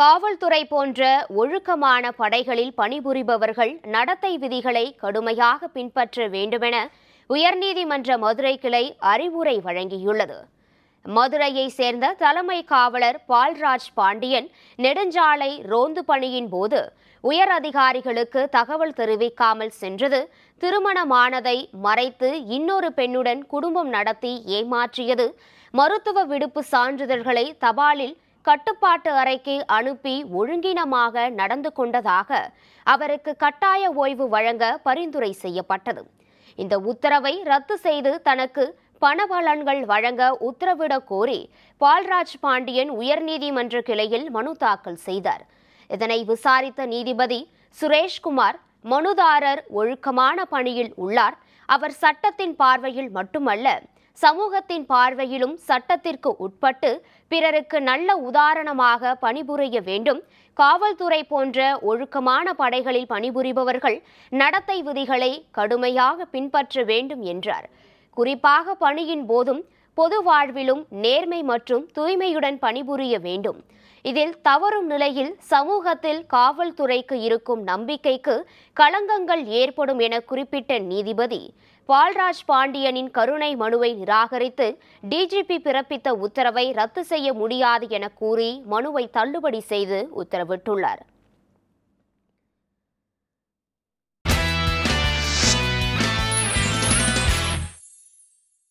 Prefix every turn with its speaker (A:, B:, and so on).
A: காவல்துறை போன்ற ஒழுக்கமான படைகளில் பணிபுரிபவர்கள் நடத்தை விதிகளை கடுமையாக பின்பற்ற வேண்டுமென உயர்நீதிமன்ற மதுரை கிளை அறிவுரை வழங்கியுள்ளது மதுரையைச் சேர்ந்த தலைமை காவலர் பால்ராஜ் பாண்டியன் நெடுஞ்சாலை ரோந்து பணியின் போது உயர் அதிகாரிகளுக்கு தகவல் தெரிவிக்காமல் சென்றது திருமணமானதை மறைத்து இன்னொரு பெண்ணுடன் குடும்பம் நடத்தி ஏமாற்றியது மருத்துவ விடுப்பு சான்றிதழ்களை தபாலில் கட்டுப்பாட்டு அறைக்கு அனுப்பி ஒழுங்கினமாக நடந்து கொண்டதாக அவருக்கு கட்டாய ஓய்வு வழங்க பரிந்துரை செய்யப்பட்டது இந்த உத்தரவை ரத்து செய்து தனக்கு பணபலன்கள் வழங்க உத்தரவிடக் கோரி பால்ராஜ் பாண்டியன் உயர்நீதிமன்ற கிளையில் மனு தாக்கல் செய்தார் இதனை விசாரித்த நீதிபதி சுரேஷ்குமார் மனுதாரர் ஒழுக்கமான பணியில் உள்ளார் அவர் சட்டத்தின் பார்வையில் மட்டுமல்ல சமூகத்தின் பார்வையிலும் சட்டத்திற்கு உட்பட்டு பிறருக்கு நல்ல உதாரணமாக பணிபுரிய வேண்டும் காவல்துறை போன்ற ஒழுக்கமான படைகளில் பணிபுரிபவர்கள் நடத்தை விதிகளை கடுமையாக பின்பற்ற வேண்டும் என்றார் குறிப்பாக பணியின் போதும் பொது வாழ்விலும் நேர்மை மற்றும் தூய்மையுடன் பணிபுரிய வேண்டும் இதில் தவறும் நிலையில் சமூகத்தில் காவல்துறைக்கு இருக்கும் நம்பிக்கைக்கு களங்கங்கள் ஏற்படும் என குறிப்பிட்ட நீதிபதி பால்ராஜ் பாண்டியனின் கருணை மனுவை நிராகரித்து டிஜிபி பிறப்பித்த உத்தரவை ரத்து செய்ய முடியாது என கூறி மனுவை தள்ளுபடி செய்து உத்தரவிட்டுள்ளார்